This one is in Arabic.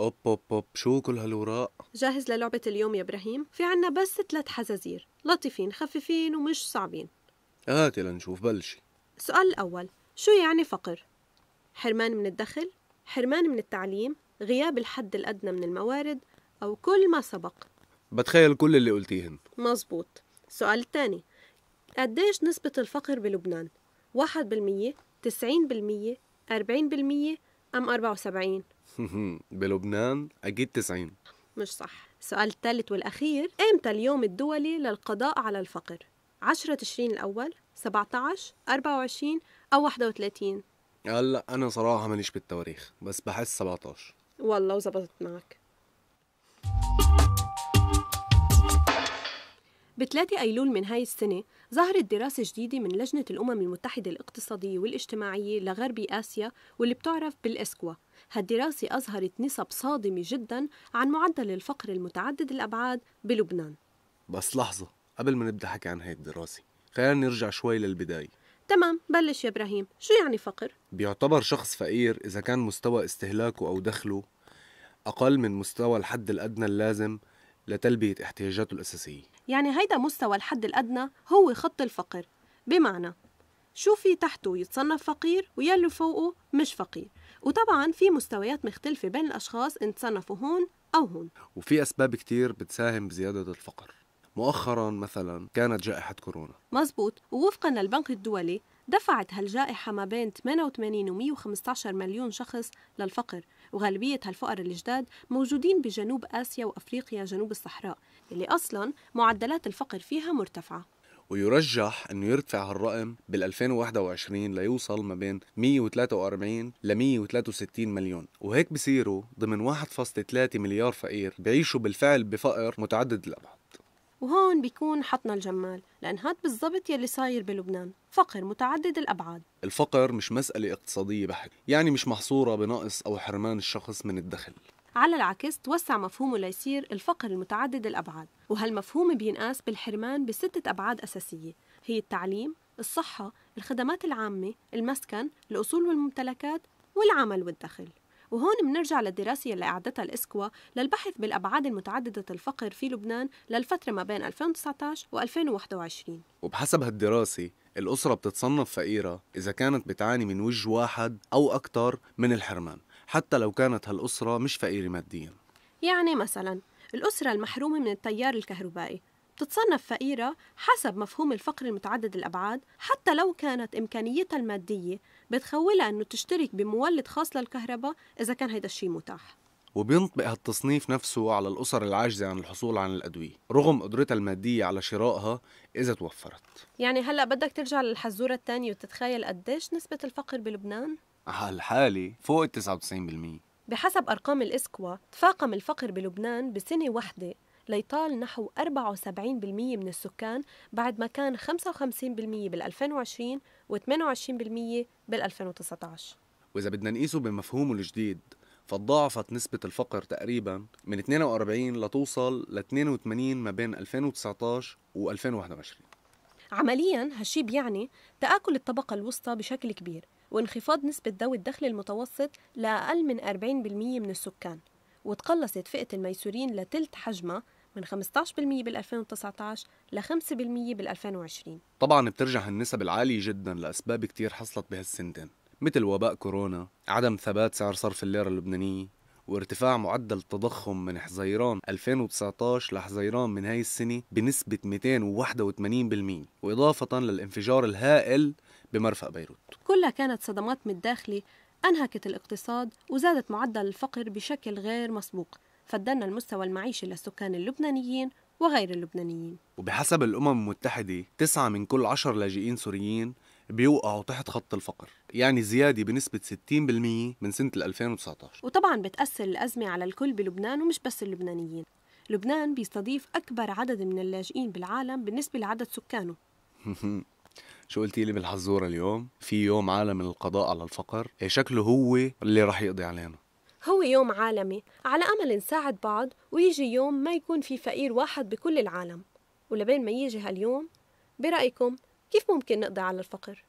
اوب اوب اوب شو كل هالوراق جاهز للعبة اليوم يا إبراهيم؟ في عنا بس ثلاث حزازير لطيفين خفيفين ومش صعبين هاتي لنشوف بلشي السؤال الأول شو يعني فقر؟ حرمان من الدخل؟ حرمان من التعليم؟ غياب الحد الأدنى من الموارد؟ أو كل ما سبق؟ بتخيل كل اللي قلتيهن مزبوط السؤال الثاني قديش نسبة الفقر بلبنان؟ 1% 90% 40% أم 74 بلبنان أكيد 90 مش صح السؤال الثالث والأخير إمتى اليوم الدولي للقضاء على الفقر؟ 10 تشرين الأول 17 24 أو 31 هلا أنا صراحة ماليش بالتواريخ بس بحس 17 والله وزبطت معك ب 3 أيلول من هاي السنة ظهرت دراسة جديدة من لجنة الأمم المتحدة الاقتصادية والاجتماعية لغربي آسيا واللي بتعرف بالإسكوا هالدراسة أظهرت نسب صادمة جدا عن معدل الفقر المتعدد الأبعاد بلبنان بس لحظة قبل ما نبدأ حكي عن هاي الدراسة خلينا نرجع شوي للبداية تمام بلش يا إبراهيم شو يعني فقر؟ بيعتبر شخص فقير إذا كان مستوى استهلاكه أو دخله أقل من مستوى الحد الأدنى اللازم لتلبية احتياجاته الأساسية يعني هيدا مستوى الحد الأدنى هو خط الفقر بمعنى شو في تحته يتصنف فقير ويلي فوقه مش فقير وطبعا في مستويات مختلفة بين الأشخاص إن تصنفوا هون أو هون وفي أسباب كتير بتساهم بزيادة الفقر مؤخرا مثلا كانت جائحة كورونا مزبوط ووفقا للبنك الدولي دفعت هالجائحة ما بين 88 و 115 مليون شخص للفقر وغالبية هالفقر الجداد موجودين بجنوب آسيا وأفريقيا جنوب الصحراء اللي أصلا معدلات الفقر فيها مرتفعة ويرجح انه يرتفع هالرقم بال 2021 ليوصل ما بين 143 ل 163 مليون وهيك بصيروا ضمن 1.3 مليار فقير بعيشوا بالفعل بفقر متعدد الابعاد وهون بيكون حطنا الجمال لأن هاد بالضبط يلي صاير بلبنان فقر متعدد الأبعاد الفقر مش مسألة اقتصادية بحت يعني مش محصورة بنقص أو حرمان الشخص من الدخل على العكس توسع مفهومه ليصير الفقر المتعدد الأبعاد وهالمفهوم بينقاس بالحرمان بستة أبعاد أساسية هي التعليم الصحة الخدمات العامة المسكن الأصول والممتلكات والعمل والدخل وهون بنرجع للدراسة اللي أعدتها الإسكوا للبحث بالأبعاد المتعددة الفقر في لبنان للفترة ما بين 2019 و 2021 وبحسب هالدراسة الأسرة بتتصنف فقيرة إذا كانت بتعاني من وجه واحد أو أكثر من الحرمان حتى لو كانت هالأسرة مش فقيرة ماديا يعني مثلا الأسرة المحرومة من التيار الكهربائي بتتصنف فقيرة حسب مفهوم الفقر المتعدد الأبعاد حتى لو كانت إمكانيتها المادية بتخولها انه تشترك بمولد خاص للكهرباء اذا كان هيدا الشيء متاح وبينطبق هالتصنيف نفسه على الأسر العاجزة عن الحصول عن الأدوية رغم قدرتها المادية على شرائها إذا توفرت يعني هلأ بدك ترجع للحزورة الثانية وتتخيل قديش نسبة الفقر بلبنان؟ على الحالي فوق ال 99% بحسب أرقام الإسكوا تفاقم الفقر بلبنان بسنة واحدة ليطال نحو 74% من السكان بعد ما كان 55% بال 2020 و28% بال 2019 وإذا بدنا نقيسه بمفهومه الجديد فتضاعفت نسبة الفقر تقريبا من 42 لتوصل ل 82 ما بين 2019 و 2021 عمليا هالشي بيعني تآكل الطبقة الوسطى بشكل كبير وانخفاض نسبة ذوي الدخل المتوسط لأقل من 40% من السكان وتقلصت فئة الميسورين لتلت حجمها من 15% بال 2019 ل 5% بال 2020 طبعا بترجع هالنسب العالية جدا لأسباب كتير حصلت بهالسنتين مثل وباء كورونا عدم ثبات سعر صرف الليرة اللبنانية وارتفاع معدل التضخم من حزيران 2019 لحزيران من هاي السنة بنسبة 281% وإضافة للانفجار الهائل بمرفق بيروت كلها كانت صدمات من الداخلي أنهكت الاقتصاد وزادت معدل الفقر بشكل غير مسبوق فدنا المستوى المعيشي للسكان اللبنانيين وغير اللبنانيين وبحسب الأمم المتحدة تسعة من كل عشر لاجئين سوريين بيوقعوا تحت خط الفقر يعني زيادة بنسبة 60% من سنة 2019 وطبعا بتأثر الأزمة على الكل بلبنان ومش بس اللبنانيين لبنان بيستضيف أكبر عدد من اللاجئين بالعالم بالنسبة لعدد سكانه شو قلتي لي بالحزورة اليوم؟ في يوم عالم القضاء على الفقر، إيه شكله هو اللي رح يقضي علينا هو يوم عالمي على أمل نساعد بعض ويجي يوم ما يكون في فقير واحد بكل العالم ولبين ما يجي هاليوم برأيكم كيف ممكن نقضي على الفقر؟